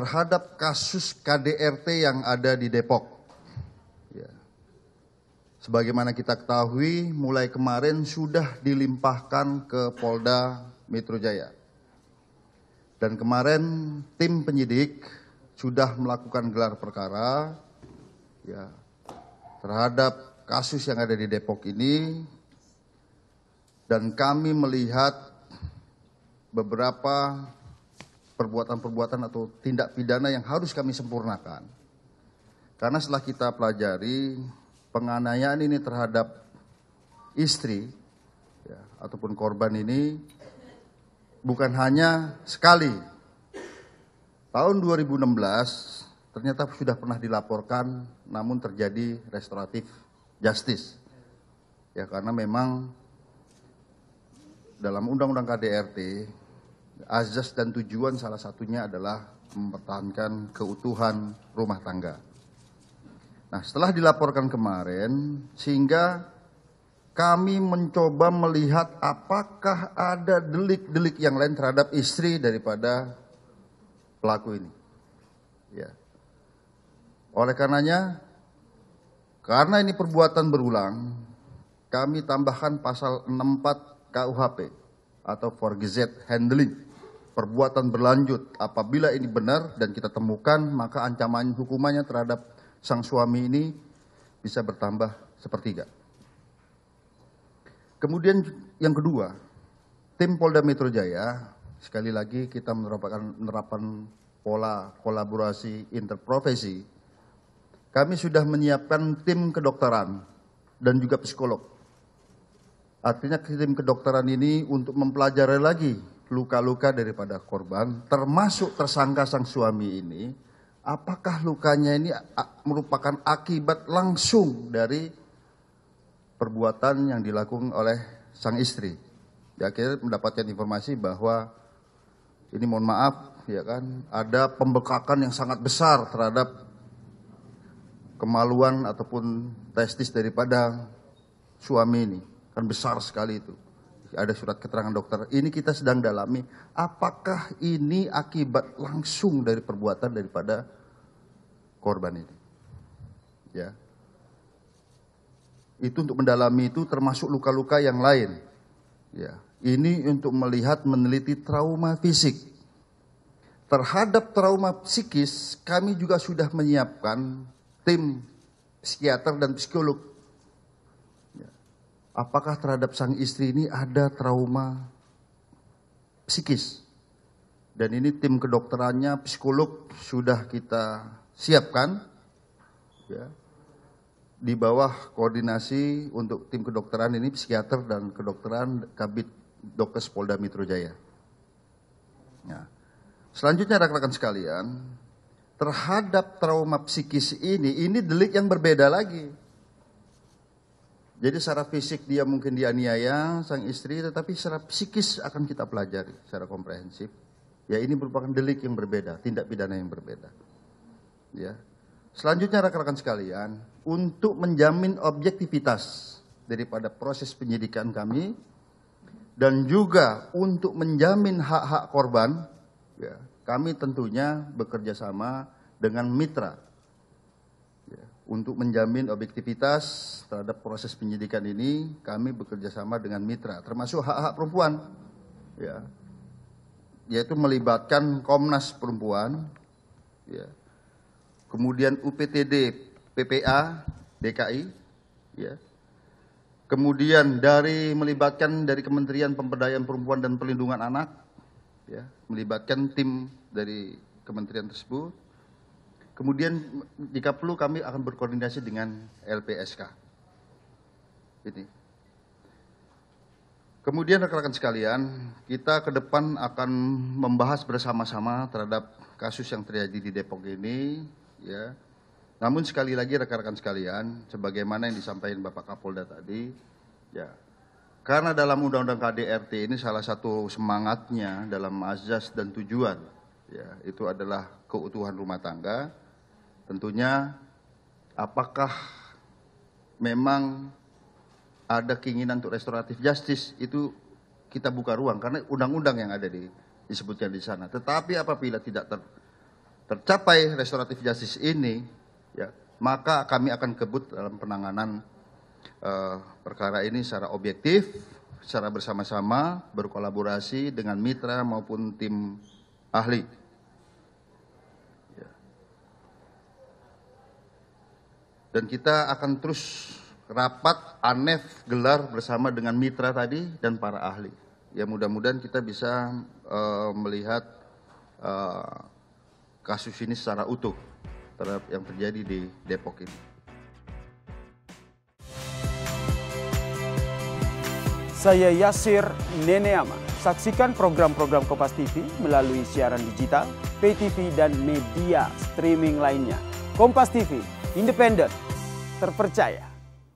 terhadap kasus KDRT yang ada di Depok. Ya. Sebagaimana kita ketahui, mulai kemarin sudah dilimpahkan ke Polda Metro Jaya. Dan kemarin tim penyidik sudah melakukan gelar perkara ya, terhadap kasus yang ada di Depok ini. Dan kami melihat beberapa perbuatan-perbuatan atau tindak pidana yang harus kami sempurnakan. Karena setelah kita pelajari penganiayaan ini terhadap istri ya, ataupun korban ini bukan hanya sekali. Tahun 2016 ternyata sudah pernah dilaporkan namun terjadi restoratif justice. Ya karena memang dalam undang-undang KDRT azas dan tujuan salah satunya adalah mempertahankan keutuhan rumah tangga. Nah, setelah dilaporkan kemarin, sehingga kami mencoba melihat apakah ada delik-delik yang lain terhadap istri daripada pelaku ini. Ya. Oleh karenanya, karena ini perbuatan berulang, kami tambahkan pasal 64 KUHP atau for gazette handling perbuatan berlanjut apabila ini benar dan kita temukan maka ancaman hukumannya terhadap sang suami ini bisa bertambah sepertiga. Kemudian yang kedua, tim Polda Metro Jaya sekali lagi kita menerapkan menerapkan pola kolaborasi interprofesi. Kami sudah menyiapkan tim kedokteran dan juga psikolog. Artinya tim kedokteran ini untuk mempelajari lagi luka-luka daripada korban, termasuk tersangka sang suami ini, apakah lukanya ini merupakan akibat langsung dari perbuatan yang dilakukan oleh sang istri? Ya, akhirnya mendapatkan informasi bahwa ini mohon maaf ya kan ada pembekakan yang sangat besar terhadap kemaluan ataupun testis daripada suami ini kan besar sekali itu ada surat keterangan dokter. Ini kita sedang dalami apakah ini akibat langsung dari perbuatan daripada korban ini. Ya. Itu untuk mendalami itu termasuk luka-luka yang lain. Ya. Ini untuk melihat meneliti trauma fisik. Terhadap trauma psikis, kami juga sudah menyiapkan tim psikiater dan psikolog apakah terhadap sang istri ini ada trauma psikis. Dan ini tim kedokterannya, psikolog sudah kita siapkan ya, di bawah koordinasi untuk tim kedokteran ini psikiater dan kedokteran Kabit Dokes Polda Metro Jaya. Nah, selanjutnya rekan-rekan sekalian, terhadap trauma psikis ini, ini delik yang berbeda lagi. Jadi secara fisik dia mungkin dianiaya sang istri, tetapi secara psikis akan kita pelajari secara komprehensif. Ya ini merupakan delik yang berbeda, tindak pidana yang berbeda. Ya. Selanjutnya rekan-rekan sekalian, untuk menjamin objektivitas daripada proses penyidikan kami dan juga untuk menjamin hak-hak korban, ya, kami tentunya bekerja sama dengan mitra untuk menjamin objektivitas terhadap proses penyidikan ini, kami bekerja sama dengan mitra, termasuk hak-hak perempuan, ya, yaitu melibatkan Komnas Perempuan, ya, kemudian UPTD, PPA, DKI, ya, kemudian dari melibatkan dari Kementerian Pemberdayaan Perempuan dan Perlindungan Anak, ya, melibatkan tim dari kementerian tersebut, Kemudian jika perlu kami akan berkoordinasi dengan LPSK. Ini. Kemudian rekan-rekan sekalian, kita ke depan akan membahas bersama-sama terhadap kasus yang terjadi di Depok ini, ya. Namun sekali lagi rekan-rekan sekalian, sebagaimana yang disampaikan Bapak Kapolda tadi, ya. Karena dalam Undang-Undang KDRT ini salah satu semangatnya dalam azas dan tujuan, ya, itu adalah keutuhan rumah tangga, tentunya apakah memang ada keinginan untuk restoratif justice itu kita buka ruang karena undang-undang yang ada di, disebutkan di sana. Tetapi apabila tidak ter, tercapai restoratif justice ini, ya, maka kami akan kebut dalam penanganan uh, perkara ini secara objektif, secara bersama-sama, berkolaborasi dengan mitra maupun tim ahli. dan kita akan terus rapat ANEF gelar bersama dengan mitra tadi dan para ahli. Ya mudah-mudahan kita bisa uh, melihat uh, kasus ini secara utuh terhadap yang terjadi di Depok ini. Saya Yasir Neneama. Saksikan program-program Kompas TV melalui siaran digital, PTV dan media streaming lainnya. Kompas TV, independen, terpercaya.